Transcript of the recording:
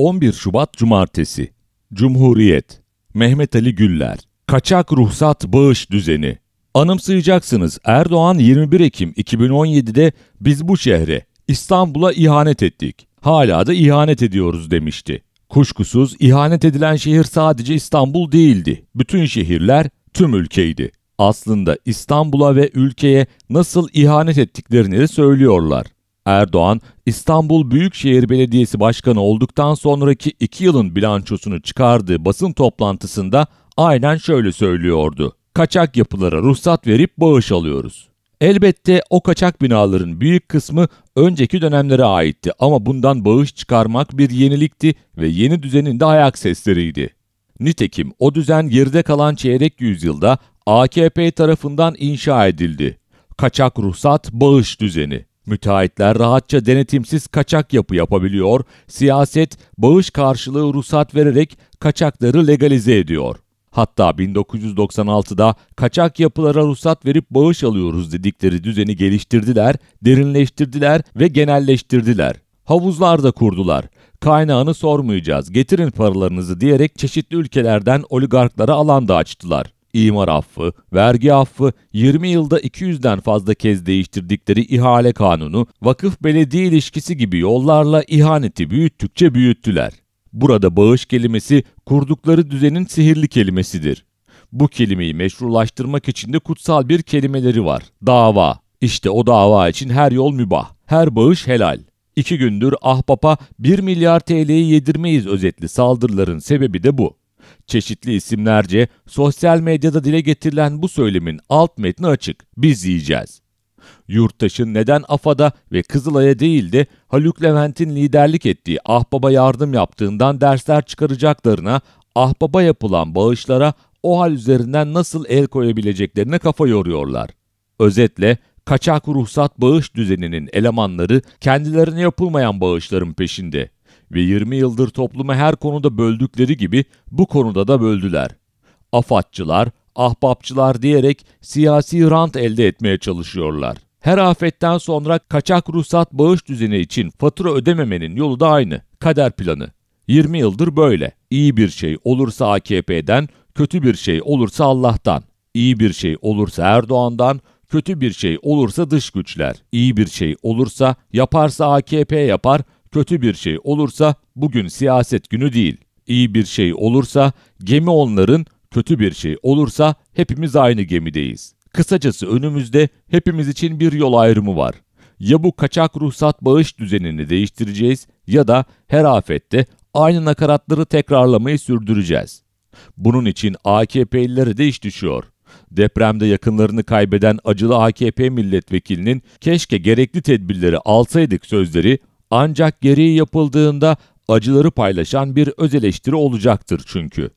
11 Şubat Cumartesi Cumhuriyet Mehmet Ali Güller Kaçak ruhsat bağış düzeni Anımsayacaksınız Erdoğan 21 Ekim 2017'de biz bu şehre İstanbul'a ihanet ettik. Hala da ihanet ediyoruz demişti. Kuşkusuz ihanet edilen şehir sadece İstanbul değildi. Bütün şehirler tüm ülkeydi. Aslında İstanbul'a ve ülkeye nasıl ihanet ettiklerini de söylüyorlar. Erdoğan, İstanbul Büyükşehir Belediyesi Başkanı olduktan sonraki iki yılın bilançosunu çıkardığı basın toplantısında aynen şöyle söylüyordu. Kaçak yapılara ruhsat verip bağış alıyoruz. Elbette o kaçak binaların büyük kısmı önceki dönemlere aitti ama bundan bağış çıkarmak bir yenilikti ve yeni düzenin de ayak sesleriydi. Nitekim o düzen geride kalan çeyrek yüzyılda AKP tarafından inşa edildi. Kaçak ruhsat bağış düzeni. Müteahhitler rahatça denetimsiz kaçak yapı yapabiliyor, siyaset bağış karşılığı ruhsat vererek kaçakları legalize ediyor. Hatta 1996'da kaçak yapılara ruhsat verip bağış alıyoruz dedikleri düzeni geliştirdiler, derinleştirdiler ve genelleştirdiler. Havuzlar da kurdular. Kaynağını sormayacağız, getirin paralarınızı diyerek çeşitli ülkelerden oligarklara alan da açtılar imar affı, vergi affı, 20 yılda 200'den fazla kez değiştirdikleri ihale kanunu, vakıf belediye ilişkisi gibi yollarla ihaneti büyüttükçe büyüttüler. Burada bağış kelimesi kurdukları düzenin sihirli kelimesidir. Bu kelimeyi meşrulaştırmak için de kutsal bir kelimeleri var. Dava. İşte o dava için her yol mübah, her bağış helal. İki gündür ahbapa 1 milyar TL'yi yedirmeyiz özetli saldırıların sebebi de bu. Çeşitli isimlerce sosyal medyada dile getirilen bu söylemin alt metni açık. Biz yiyeceğiz. Yurttaşın neden AFA'da ve Kızılay'a değil de Haluk Levent'in liderlik ettiği Ahbaba yardım yaptığından dersler çıkaracaklarına, Ahbaba yapılan bağışlara o hal üzerinden nasıl el koyabileceklerine kafa yoruyorlar. Özetle kaçak ruhsat bağış düzeninin elemanları kendilerine yapılmayan bağışların peşinde ve 20 yıldır toplumu her konuda böldükleri gibi bu konuda da böldüler. Afatçılar, ahbapçılar diyerek siyasi rant elde etmeye çalışıyorlar. Her afetten sonra kaçak ruhsat bağış düzeni için fatura ödememenin yolu da aynı. Kader planı. 20 yıldır böyle. İyi bir şey olursa AKP'den, kötü bir şey olursa Allah'tan. İyi bir şey olursa Erdoğan'dan, kötü bir şey olursa dış güçler. İyi bir şey olursa yaparsa AKP yapar, Kötü bir şey olursa bugün siyaset günü değil. İyi bir şey olursa gemi onların, kötü bir şey olursa hepimiz aynı gemideyiz. Kısacası önümüzde hepimiz için bir yol ayrımı var. Ya bu kaçak ruhsat bağış düzenini değiştireceğiz ya da her afette aynı nakaratları tekrarlamayı sürdüreceğiz. Bunun için AKP'lileri de iş düşüyor. Depremde yakınlarını kaybeden acılı AKP milletvekilinin keşke gerekli tedbirleri alsaydık sözleri ancak geriye yapıldığında acıları paylaşan bir öz eleştiri olacaktır çünkü.